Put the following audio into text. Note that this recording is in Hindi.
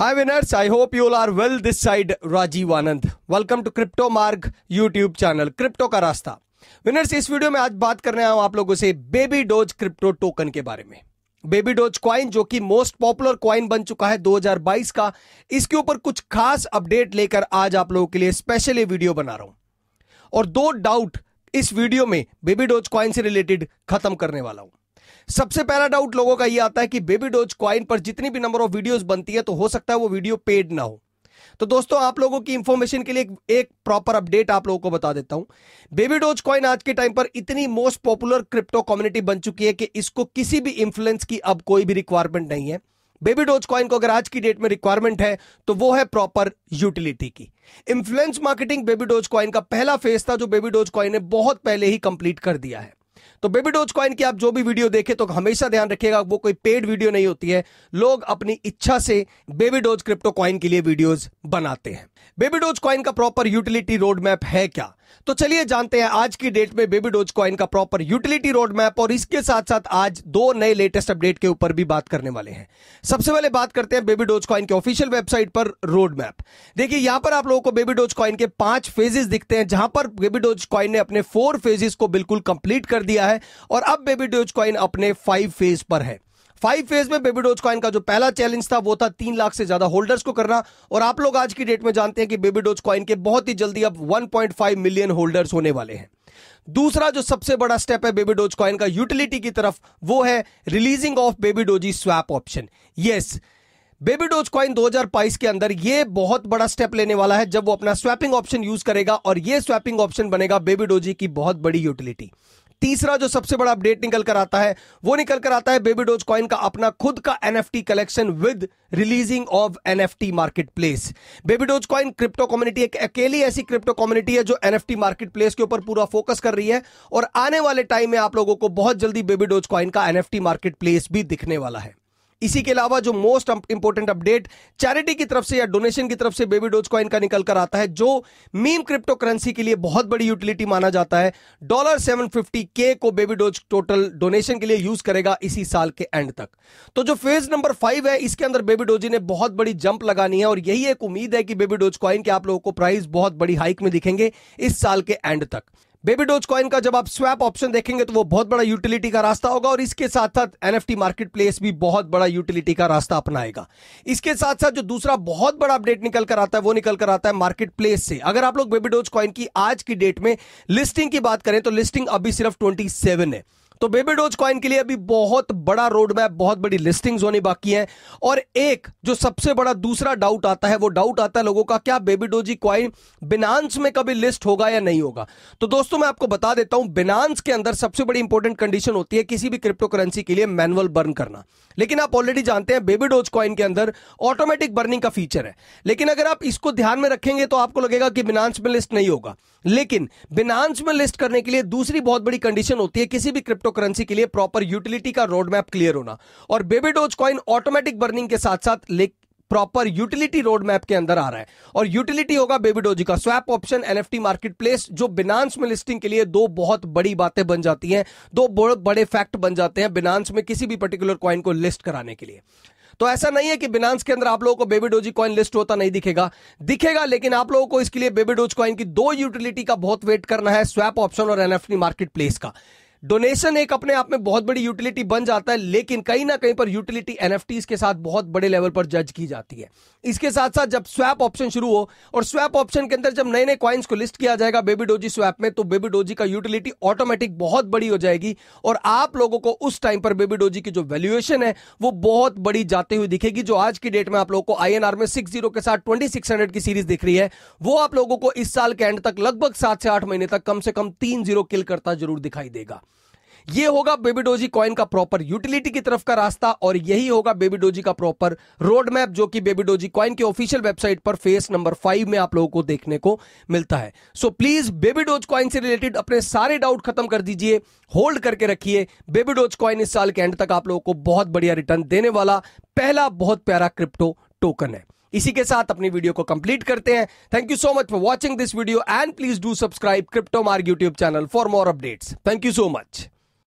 Hi winners, I hope you all are well this side Rajiv Anand. Welcome to Crypto Marg YouTube channel Crypto का रास्ता. विनर्स इस वीडियो में आज बात करने आया हूं आप लोगों से बेबी डोज क्रिप्टो टोकन के बारे में. बेबी डोज क्वाइन जो कि मोस्ट पॉपुलर क्वाइन बन चुका है 2022 का इसके ऊपर कुछ खास अपडेट लेकर आज आप लोगों के लिए स्पेशली वीडियो बना रहा हूं और दो डाउट इस वीडियो में बेबी डोज क्वाइन से रिलेटेड खत्म करने वाला हूं सबसे पहला डाउट लोगों का ये आता है कि बेबी डोज क्वाइन पर जितनी भी नंबर ऑफ वीडियोस बनती है तो हो सकता है वो वीडियो पेड ना हो तो दोस्तों आप लोगों की इंफॉर्मेशन के लिए एक, एक प्रॉपर अपडेट आप लोगों को बता देता हूं बेबी डोज कॉइन आज के टाइम पर इतनी मोस्ट पॉपुलर क्रिप्टो कम्युनिटी बन चुकी है कि इसको किसी भी इंफ्लुएंस की अब कोई भी रिक्वायरमेंट नहीं है बेबी डोज कॉइन को अगर आज की डेट में रिक्वायरमेंट है तो वो है प्रॉपर यूटिलिटी की influence marketing Baby Doge Coin का पहला फेज था जो बेबी डोज कॉइन ने बहुत पहले ही कंप्लीट कर दिया है तो बेबी डोज कॉइन की आप जो भी वीडियो देखें तो हमेशा ध्यान रखिएगा वो कोई पेड वीडियो नहीं होती है लोग अपनी इच्छा से बेबी डोज क्रिप्टो कॉइन के लिए वीडियोज बनाते हैं बेबी डोज कॉइन का प्रॉपर यूटिलिटी रोड मैप है क्या तो चलिए जानते हैं आज की डेट में बेबी डोज कॉइन का प्रॉपर यूटिलिटी रोड मैप और इसके साथ साथ आज दो नए लेटेस्ट अपडेट के ऊपर भी बात करने वाले हैं सबसे पहले बात करते हैं बेबी डोज कॉइन के ऑफिशियल वेबसाइट पर रोड मैप देखिए यहां पर आप लोगों को बेबी डोज कॉइन के पांच फेजेस दिखते हैं जहां पर बेबी डोज कॉइन ने अपने फोर फेजेस को बिल्कुल कंप्लीट कर दिया है और अब बेबी डोज कॉइन अपने फाइव फेज पर है फाइव फेज में बेबी डोज कॉइन का जो पहला चैलेंज था वो था तीन लाख से ज्यादा होल्डर्स को करना और आप लोग आज की डेट में जानते हैं कि बेबी डोज कॉइन के बहुत ही जल्दी अब 1.5 मिलियन होल्डर्स होने वाले हैं दूसरा जो सबसे बड़ा स्टेप है बेबी डोज कॉइन का यूटिलिटी की तरफ वो है releasing of Baby Doge swap option yes Baby Doge Coin 2022 के अंदर ये बहुत बड़ा स्टेप लेने वाला है जब वो अपना स्वैपिंग ऑप्शन यूज करेगा और ये स्वैपिंग ऑप्शन बनेगा बेबी डोजी की बहुत बड़ी यूटिलिटी तीसरा जो सबसे बड़ा अपडेट निकल कर आता है वो निकल कर आता है बेबी डोज कॉइन का अपना खुद का NFT collection with releasing of NFT marketplace Baby Doge Coin crypto community एक अकेली ऐसी क्रिप्टो कम्युनिटी है जो एनएफटी मार्केट प्लेस के ऊपर पूरा फोकस कर रही है और आने वाले टाइम में आप लोगों को बहुत जल्दी बेबी डोज कॉइन का एनएफटी मार्केट प्लेस भी दिखने वाला है इसी के अलावा जो मोस्ट इंपोर्टेंट अपडेट चैरिटी की तरफ से या डोनेशन की तरफ से बेबी डोज कॉइन का निकल कर आता है जो मीम क्रिप्टो करेंसी के लिए बहुत बड़ी यूटिलिटी माना जाता है डॉलर सेवन फिफ्टी के को बेबी डोज टोटल डोनेशन के लिए यूज करेगा इसी साल के एंड तक तो जो फेज नंबर फाइव है इसके अंदर बेबी डोजी ने बहुत बड़ी जंप लगानी है और यही एक उम्मीद है कि बेबी डोज कॉइन के आप लोगों को प्राइस बहुत बड़ी हाइक में दिखेंगे इस साल के एंड तक बेबी डोज कॉइन का जब आप स्वैप ऑप्शन देखेंगे तो वो बहुत बड़ा यूटिलिटी का रास्ता होगा और इसके साथ साथ एनएफटी मार्केट प्लेस भी बहुत बड़ा यूटिलिटी का रास्ता अपनाएगा इसके साथ साथ जो दूसरा बहुत बड़ा अपडेट निकल कर आता है वो निकल कर आता है मार्केट प्लेस से अगर आप लोग बेबी डोज कॉइन की आज की डेट में लिस्टिंग की बात करें तो लिस्टिंग अभी सिर्फ ट्वेंटी है तो बेबी डोज कॉइन के लिए अभी बहुत बड़ा रोड मैप बहुत बड़ी लिस्टिंग्स होनी बाकी है और एक जो सबसे बड़ा दूसरा डाउट आता है वो डाउट आता है लोगों का क्या बेबी डोजी कॉइन बिनांस में कभी लिस्ट होगा या नहीं होगा तो दोस्तों मैं आपको बता देता हूं बिनांस के अंदर सबसे बड़ी इंपॉर्टेंट कंडीशन होती है किसी भी क्रिप्टो करेंसी के लिए मैनुअल बर्न करना लेकिन आप ऑलरेडी जानते हैं बेबी डोज कॉइन के अंदर ऑटोमेटिक बर्निंग का फीचर है लेकिन अगर आप इसको ध्यान में रखेंगे तो आपको लगेगा कि बिनांस में लिस्ट नहीं होगा लेकिन बिनांस में लिस्ट करने के लिए दूसरी बहुत बड़ी कंडीशन होती है किसी भी क्रिप्टो करेंसी के लिए प्रॉपर यूटिलिटी का रोडमैप क्लियर होना और बेबीडोज कॉइन ऑटोमेटिक बर्निंग के साथ साथ प्रॉपर यूटिलिटी रोड मैप के अंदर आ रहा है और यूटिलिटी होगा बेबी डोजी का swap option NFT marketplace जो बिनांस में लिस्टिंग के लिए दो बहुत बड़ी बातें बन जाती हैं दो बहुत बड़े फैक्ट बन जाते हैं बिनांस में किसी भी पर्टिकुलर कॉइन को लिस्ट कराने के लिए तो ऐसा नहीं है कि बिनांस के अंदर आप लोगों को बेबी डोजी कॉइन लिस्ट होता नहीं दिखेगा दिखेगा लेकिन आप लोगों को इसके लिए बेबी डोज कॉइन की दो यूटिलिटी का बहुत वेट करना है स्वैप ऑप्शन और एनएफटी मार्केट प्लेस का डोनेशन एक अपने आप में बहुत बड़ी यूटिलिटी बन जाता है लेकिन कहीं ना कहीं पर यूटिलिटी एन के साथ बहुत बड़े लेवल पर जज की जाती है इसके साथ साथ जब स्वैप ऑप्शन शुरू हो और स्वैप ऑप्शन के अंदर जब नए नए क्वाइंस को लिस्ट किया जाएगा बेबी डोजी स्वैप में तो बेबी डोजी का यूटिलिटी ऑटोमेटिक बहुत बड़ी हो जाएगी और आप लोगों को उस टाइम पर बेबी डोजी की जो वैल्यूएशन है वो बहुत बड़ी जाते हुए दिखेगी जो आज की डेट में आप लोगों को आई में सिक्स के साथ ट्वेंटी की सीरीज दिख रही है वो आप लोगों को इस साल के एंड तक लगभग सात से आठ महीने तक कम से कम तीन जीरो किल करता जरूर दिखाई देगा ये होगा बेबीडोजी कॉइन का प्रॉपर यूटिलिटी की तरफ का रास्ता और यही होगा बेबीडोजी का प्रॉपर रोड मैप जो कि बेबीडोजी कॉइन के ऑफिशियल वेबसाइट पर फेस नंबर फाइव में आप लोगों को देखने को मिलता है सो प्लीज बेबीडोज कॉइन से रिलेटेड अपने सारे डाउट खत्म कर दीजिए होल्ड करके रखिए बेबीडोज कॉइन इस साल के एंड तक आप लोगों को बहुत बढ़िया रिटर्न देने वाला पहला बहुत प्यारा क्रिप्टो टोकन है इसी के साथ अपनी वीडियो को कंप्लीट करते हैं thank you so much for watching this video and please do subscribe Crypto Marg YouTube channel for more updates thank you so much